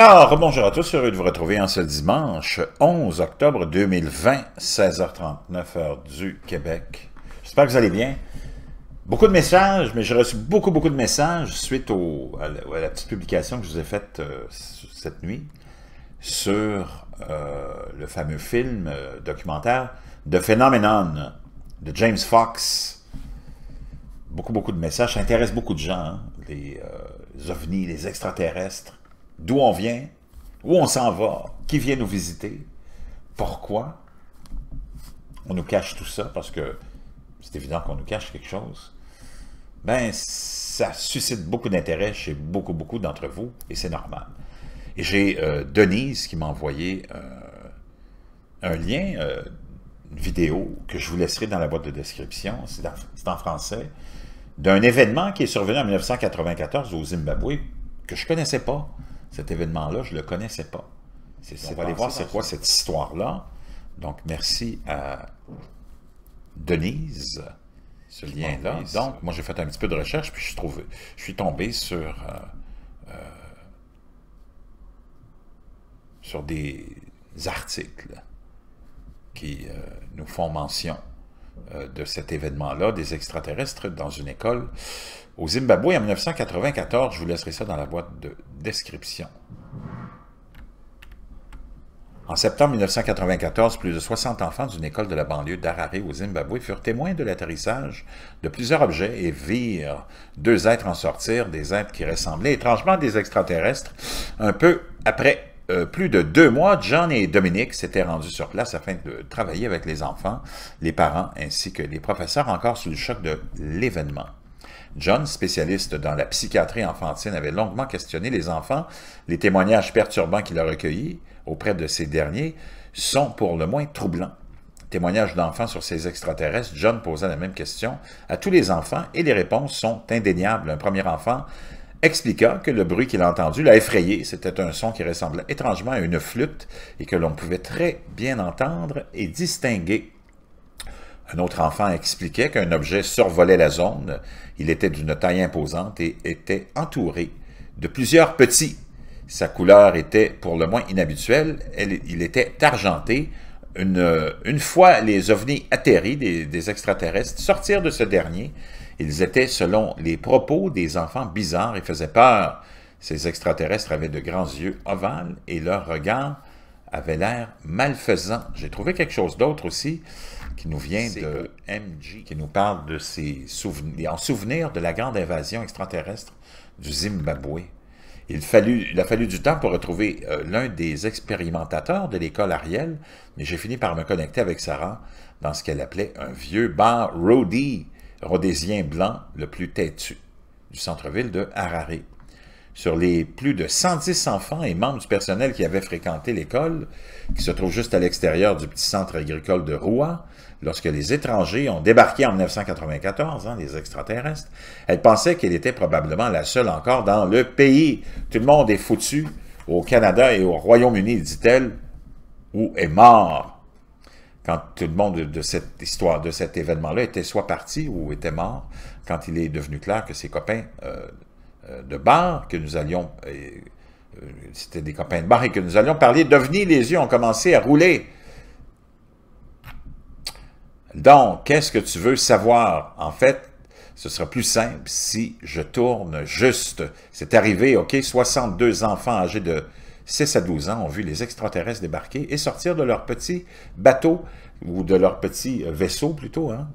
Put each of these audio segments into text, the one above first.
Alors, bonjour à tous, heureux de vous retrouver en ce dimanche 11 octobre 2020, 16h39 du Québec. J'espère que vous allez bien. Beaucoup de messages, mais j'ai reçu beaucoup, beaucoup de messages suite à, la, petite publication que je vous ai faite euh, cette nuit sur euh, le fameux film euh, documentaire de Phenomenon de James Fox. Beaucoup, beaucoup de messages. Ça intéresse beaucoup de gens, hein, les ovnis, les extraterrestres d'où on vient, où on s'en va, qui vient nous visiter, pourquoi. On nous cache tout ça parce que c'est évident qu'on nous cache quelque chose. Ben, ça suscite beaucoup d'intérêt chez beaucoup, beaucoup d'entre vous, et c'est normal. Et j'ai euh, Denise qui m'a envoyé euh, un lien, euh, une vidéo que je vous laisserai dans la boîte de description, c'est en français, d'un événement qui est survenu en 1994 au Zimbabwe, que je ne connaissais pas cet événement-là, je ne le connaissais pas. On va aller voir c'est quoi cette histoire-là. Donc, merci à Denise, ce lien-là. Donc, moi, j'ai fait un petit peu de recherche, puis je suis, je suis tombé sur, euh, euh, sur des articles qui euh, nous font mention de cet événement-là, des extraterrestres dans une école au Zimbabwe, en 1994, je vous laisserai ça dans la boîte de description. En septembre 1994, plus de 60 enfants d'une école de la banlieue d'Harare au Zimbabwe furent témoins de l'atterrissage de plusieurs objets et virent deux êtres en sortir, des êtres qui ressemblaient étrangement à des extraterrestres. Un peu après euh, plus de deux mois, John et Dominique s'étaient rendus sur place afin de travailler avec les enfants, les parents ainsi que les professeurs encore sous le choc de l'événement. John, spécialiste dans la psychiatrie enfantine, avait longuement questionné les enfants. Les témoignages perturbants qu'il a recueillis auprès de ces derniers sont pour le moins troublants. Témoignages d'enfants sur ces extraterrestres, John posa la même question à tous les enfants et les réponses sont indéniables. Un premier enfant expliqua que le bruit qu'il a entendu l'a effrayé. C'était un son qui ressemblait étrangement à une flûte et que l'on pouvait très bien entendre et distinguer. Un autre enfant expliquait qu'un objet survolait la zone. Il était d'une taille imposante et était entouré de plusieurs petits. Sa couleur était pour le moins inhabituelle. il était argenté. Une, fois les ovnis atterris des, extraterrestres sortirent de ce dernier, ils étaient, selon les propos des enfants, bizarres et faisaient peur. Ces extraterrestres avaient de grands yeux ovales et leur regard avait l'air malfaisant. J'ai trouvé quelque chose d'autre aussi qui nous vient de MJ, qui nous parle de ses souvenirs, en souvenir de la grande invasion extraterrestre du Zimbabwe. Il, il a fallu du temps pour retrouver euh, l'un des expérimentateurs de l'école Ariel, mais j'ai fini par me connecter avec Sarah dans ce qu'elle appelait un vieux bar roadie, rhodésien blanc le plus têtu, du centre-ville de Harare sur les plus de 110 enfants et membres du personnel qui avaient fréquenté l'école, qui se trouve juste à l'extérieur du petit centre agricole de Rouen, lorsque les étrangers ont débarqué en 1994, hein, les extraterrestres, elle pensait qu'elle était probablement la seule encore dans le pays. Tout le monde est foutu au Canada et au Royaume-Uni, dit-elle, ou est mort. Quand tout le monde de cette histoire, de cet événement-là, était soit parti ou était mort, quand il est devenu clair que ses copains... Euh, euh, de bar que nous allions, euh, c'était des copains de bar et que nous allions parler d'OVNI, les yeux ont commencé à rouler. Donc, qu'est-ce que tu veux savoir? En fait, ce sera plus simple si je tourne juste. C'est arrivé, OK, 62 enfants âgés de 6 à 12 ans ont vu les extraterrestres débarquer et sortir de leur petit bateau, ou de leur petit euh, vaisseau plutôt, hein,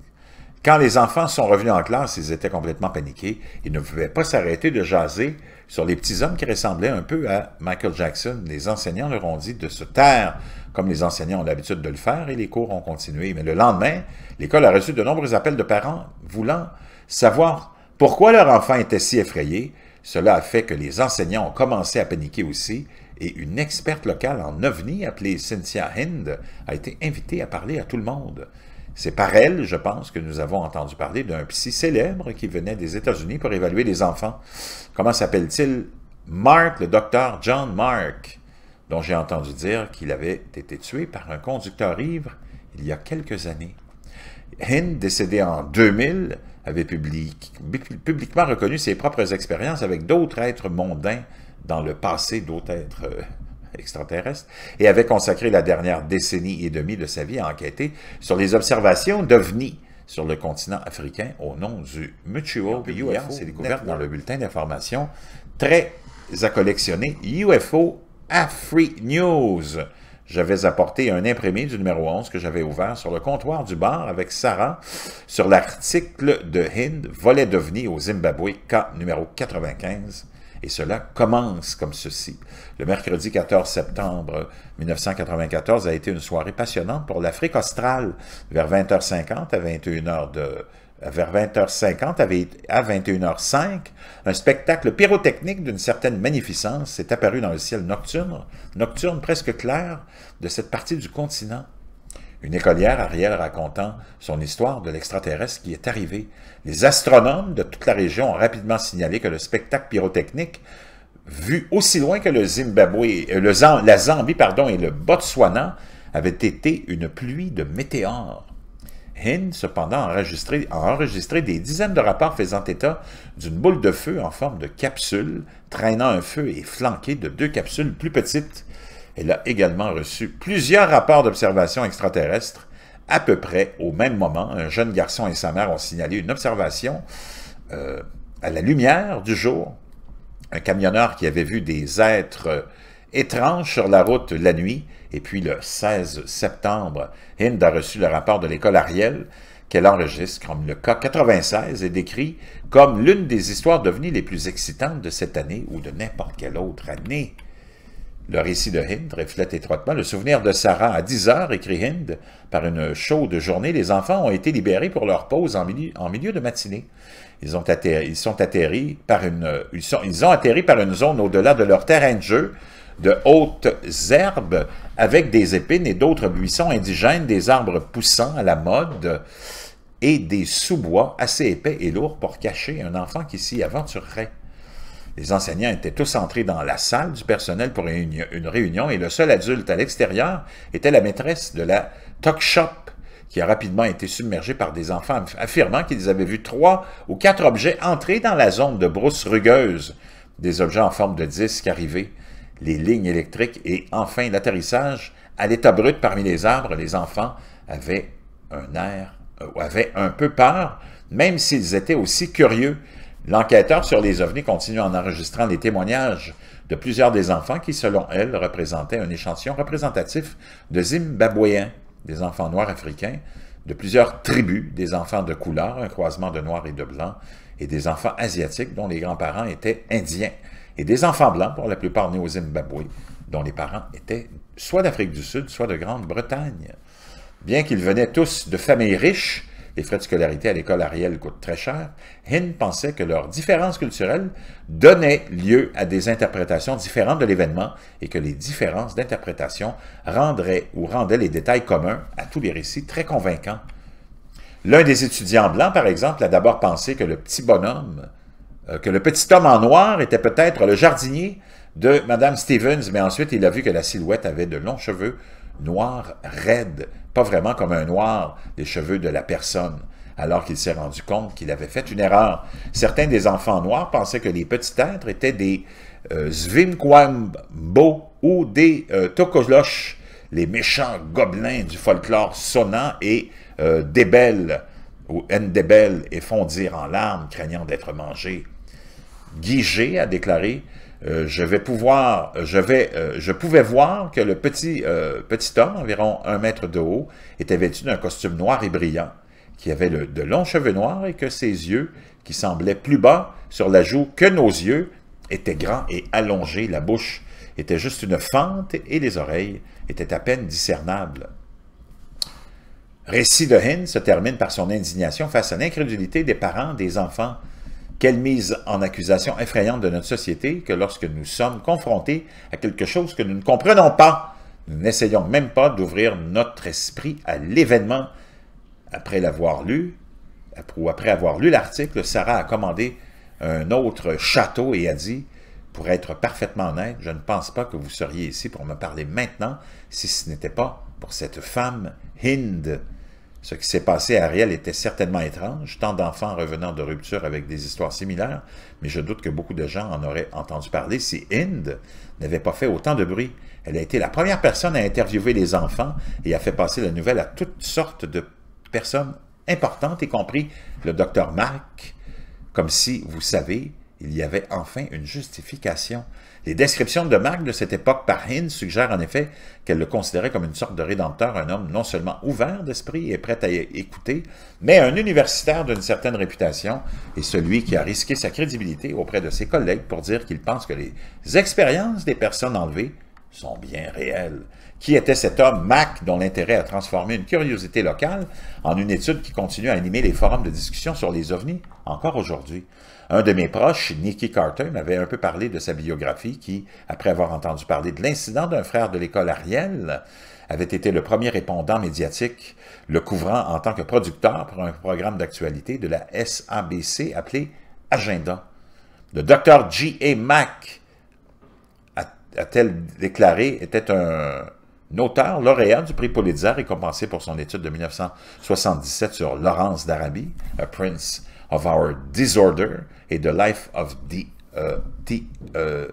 quand les enfants sont revenus en classe, ils étaient complètement paniqués. Ils ne pouvaient pas s'arrêter de jaser sur les petits hommes qui ressemblaient un peu à Michael Jackson. Les enseignants leur ont dit de se taire, comme les enseignants ont l'habitude de le faire, et les cours ont continué. Mais le lendemain, l'école a reçu de nombreux appels de parents voulant savoir pourquoi leur enfant était si effrayé. Cela a fait que les enseignants ont commencé à paniquer aussi, et une experte locale en ovni appelée Cynthia Hind a été invitée à parler à tout le monde. C'est par elle, je pense, que nous avons entendu parler d'un psy célèbre qui venait des États-Unis pour évaluer les enfants. Comment s'appelle-t-il Mark, le docteur John Mark, dont j'ai entendu dire qu'il avait été tué par un conducteur ivre il y a quelques années. Hind, décédé en 2000, avait publiquement reconnu ses propres expériences avec d'autres êtres mondains dans le passé, d'autres êtres euh, extraterrestre et avait consacré la dernière décennie et demie de sa vie à enquêter sur les observations d'OVNI sur le continent africain au nom du Mutual UFO. C'est découvert dans le bulletin d'information très à collectionner UFO Afri News. J'avais apporté un imprimé du numéro 11 que j'avais ouvert sur le comptoir du bar avec Sarah sur l'article de Hind, volet d'OVNI au Zimbabwe, cas numéro 95. Et cela commence comme ceci. Le mercredi 14 septembre 1994 a été une soirée passionnante pour l'Afrique australe. Vers 20h50 à 21h de vers 20h50 à 21h05, un spectacle pyrotechnique d'une certaine magnificence s'est apparu dans le ciel nocturne, nocturne presque clair de cette partie du continent. Une écolière, Ariel, racontant son histoire de l'extraterrestre qui est arrivé. Les astronomes de toute la région ont rapidement signalé que le spectacle pyrotechnique, vu aussi loin que le Zimbabwe, euh, la Zambie pardon, et le Botswana, avait été une pluie de météores. Hind, cependant, enregistré, a enregistré, des dizaines de rapports faisant état d'une boule de feu en forme de capsule, traînant un feu et flanquée de deux capsules plus petites elle a également reçu plusieurs rapports d'observations extraterrestres. À peu près au même moment, un jeune garçon et sa mère ont signalé une observation euh, à la lumière du jour. Un camionneur qui avait vu des êtres euh, étranges sur la route la nuit. Et puis le 16 septembre, Hind a reçu le rapport de l'école Ariel qu'elle enregistre comme le cas 96 et décrit comme l'une des histoires devenues les plus excitantes de cette année ou de n'importe quelle autre année. Le récit de Hind reflète étroitement le souvenir de Sarah. À 10 heures, écrit Hind, par une chaude journée, les enfants ont été libérés pour leur pause en milieu, de matinée. Ils, ont atterri, sont atterris par une, ils, ils ont atterri par une zone au-delà de leur terrain de jeu, de hautes herbes avec des épines et d'autres buissons indigènes, des arbres poussants à la mode et des sous-bois assez épais et lourds pour cacher un enfant qui s'y aventurerait. Les enseignants étaient tous entrés dans la salle du personnel pour une, réunion et le seul adulte à l'extérieur était la maîtresse de la talk shop qui a rapidement été submergée par des enfants affirmant qu'ils avaient vu trois ou quatre objets entrer dans la zone de brousse rugueuse, des objets en forme de disque arrivés, les lignes électriques et enfin l'atterrissage à l'état brut parmi les arbres. Les enfants avaient un air, euh, avaient un peu peur, même s'ils étaient aussi curieux. L'enquêteur sur les ovnis continue en enregistrant les témoignages de plusieurs des enfants qui, selon elle, représentaient un échantillon représentatif de Zimbabwéens, des enfants noirs africains, de plusieurs tribus, des enfants de couleur, un croisement de noirs et de blancs, et des enfants asiatiques dont les grands-parents étaient indiens, et des enfants blancs, pour la plupart nés au Zimbabwe, dont les parents étaient soit d'Afrique du Sud, soit de Grande-Bretagne. Bien qu'ils venaient tous de familles riches, les frais de scolarité à l'école Ariel coûtent très cher. Hinn pensait que leurs différences culturelles donnaient lieu à des interprétations différentes de l'événement et que les différences d'interprétation rendraient ou rendaient les détails communs à tous les récits très convaincants. L'un des étudiants blancs, par exemple, a d'abord pensé que le petit bonhomme, euh, que le petit homme en noir était peut-être le jardinier de Mme Stevens, mais ensuite il a vu que la silhouette avait de longs cheveux noir raide, pas vraiment comme un noir des cheveux de la personne, alors qu'il s'est rendu compte qu'il avait fait une erreur. Certains des enfants noirs pensaient que les petits êtres étaient des euh, ou des euh, les méchants gobelins du folklore sonnant et des euh, débelles, ou Ndebel, et fondirent en larmes, craignant d'être mangés. Guigé a déclaré euh, je vais pouvoir, euh, je vais, euh, pouvais voir que le petit, petit homme, environ un mètre de haut, était vêtu d'un costume noir et brillant, qui avait de longs cheveux noirs et que ses yeux, qui semblaient plus bas sur la joue que nos yeux, étaient grands et allongés, la bouche était juste une fente et les oreilles étaient à peine discernables. Récit de Hind se termine par son indignation face à l'incrédulité des parents des enfants quelle mise en accusation effrayante de notre société que lorsque nous sommes confrontés à quelque chose que nous ne comprenons pas, nous n'essayons même pas d'ouvrir notre esprit à l'événement. Après l'avoir lu, après avoir lu l'article, Sarah a commandé un autre château et a dit « Pour être parfaitement honnête, je ne pense pas que vous seriez ici pour me parler maintenant si ce n'était pas pour cette femme Hind. » Ce qui s'est passé à Ariel était certainement étrange, tant d'enfants revenant de rupture avec des histoires similaires, mais je doute que beaucoup de gens en auraient entendu parler si Inde n'avait pas fait autant de bruit. Elle a été la première personne à interviewer les enfants et a fait passer la nouvelle à toutes sortes de personnes importantes, y compris le docteur Mark, comme si, vous savez, il y avait enfin une justification. Les descriptions de Marc de cette époque par Hind suggèrent en effet qu'elle le considérait comme une sorte de rédempteur, un homme non seulement ouvert d'esprit et prêt à écouter, mais un universitaire d'une certaine réputation et celui qui a risqué sa crédibilité auprès de ses collègues pour dire qu'il pense que les expériences des personnes enlevées sont bien réelles. Qui était cet homme, Mac, dont l'intérêt a transformé une curiosité locale en une étude qui continue à animer les forums de discussion sur les ovnis encore aujourd'hui? Un de mes proches, Nicky Carter, m'avait un peu parlé de sa biographie qui, après avoir entendu parler de l'incident d'un frère de l'école Ariel, avait été le premier répondant médiatique, le couvrant en tant que producteur pour un programme d'actualité de la SABC appelé Agenda. Le docteur G.A. Mack, a-t-elle déclaré, était un, Notaire, lauréat du prix Pulitzer, récompensé pour son étude de 1977 sur Laurence d'Arabie, A Prince of Our Disorder, et The Life of D. Uh,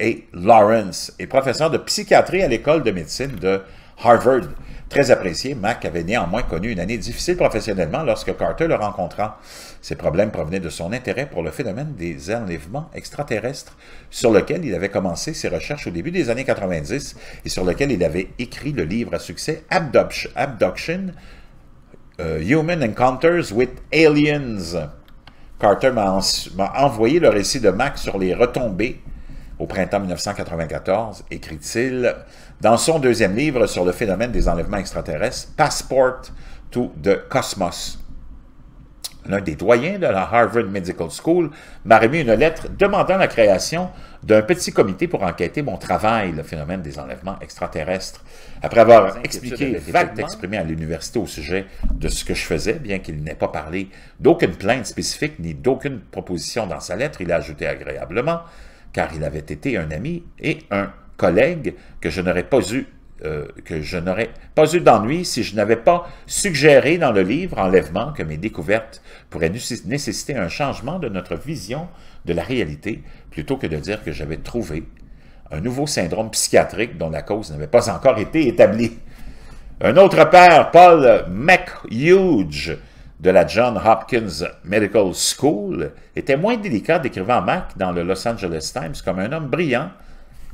a. Lawrence, et professeur de psychiatrie à l'école de médecine de Harvard. Très apprécié, Mac avait néanmoins connu une année difficile professionnellement lorsque Carter le rencontra. Ses problèmes provenaient de son intérêt pour le phénomène des enlèvements extraterrestres, sur lequel il avait commencé ses recherches au début des années 90 et sur lequel il avait écrit le livre à succès Abduction, euh, Human Encounters with Aliens. Carter m'a envoyé le récit de Mac sur les retombées au printemps 1994, écrit-il dans son deuxième livre sur le phénomène des enlèvements extraterrestres, Passport to the Cosmos. L'un des doyens de la Harvard Medical School m'a remis une lettre demandant la création d'un petit comité pour enquêter mon travail, le phénomène des enlèvements extraterrestres. Après avoir expliqué fait exprimé à l'université au sujet de ce que je faisais, bien qu'il n'ait pas parlé d'aucune plainte spécifique ni d'aucune proposition dans sa lettre, il a ajouté agréablement « car il avait été un ami et un collègue que je n'aurais pas eu euh, que je n'aurais pas eu d'ennui si je n'avais pas suggéré dans le livre Enlèvement que mes découvertes pourraient nécessiter un changement de notre vision de la réalité plutôt que de dire que j'avais trouvé un nouveau syndrome psychiatrique dont la cause n'avait pas encore été établie. Un autre père, Paul McHugh, de la John Hopkins Medical School était moins délicat décrivant Mac dans le Los Angeles Times comme un homme brillant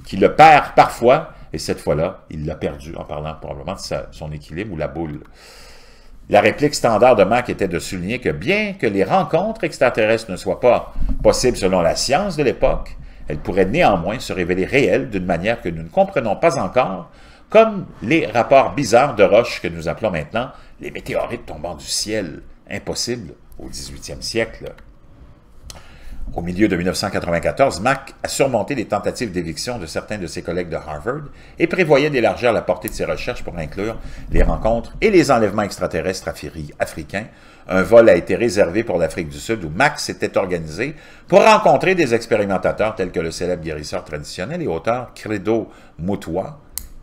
qui le perd parfois, et cette fois-là, il l'a perdu en parlant probablement de son équilibre ou la boule. La réplique standard de Mac était de souligner que bien que les rencontres extraterrestres ne soient pas possibles selon la science de l'époque, elles pourraient néanmoins se révéler réelles d'une manière que nous ne comprenons pas encore comme les rapports bizarres de roches que nous appelons maintenant les météorites tombant du ciel, impossible au 18e siècle. Au milieu de 1994, Mack a surmonté les tentatives d'éviction de certains de ses collègues de Harvard et prévoyait d'élargir la portée de ses recherches pour inclure les rencontres et les enlèvements extraterrestres africains. Un vol a été réservé pour l'Afrique du Sud où Mack s'était organisé pour rencontrer des expérimentateurs tels que le célèbre guérisseur traditionnel et auteur Credo Mutua,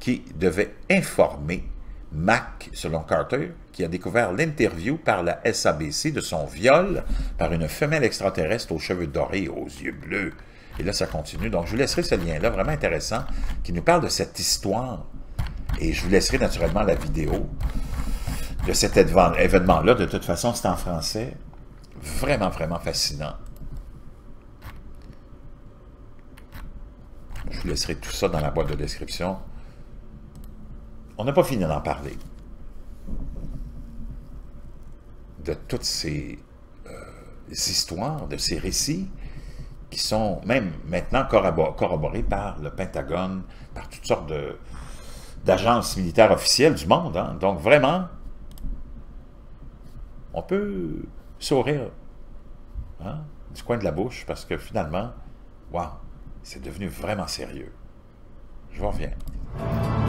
qui devait informer Mac, selon Carter, qui a découvert l'interview par la SABC de son viol par une femelle extraterrestre aux cheveux dorés aux yeux bleus. Et là, ça continue. Donc, je vous laisserai ce lien-là, vraiment intéressant, qui nous parle de cette histoire. Et je vous laisserai naturellement la vidéo de cet événement-là. De toute façon, c'est en français. Vraiment, vraiment fascinant. Je vous laisserai tout ça dans la boîte de description. On n'a pas fini d'en parler. De toutes ces euh, histoires, de ces récits, qui sont même maintenant corroborés par le Pentagone, par toutes sortes d'agences militaires officielles du monde. Hein. Donc vraiment, on peut sourire hein, du coin de la bouche parce que finalement, waouh, c'est devenu vraiment sérieux. Je vous reviens.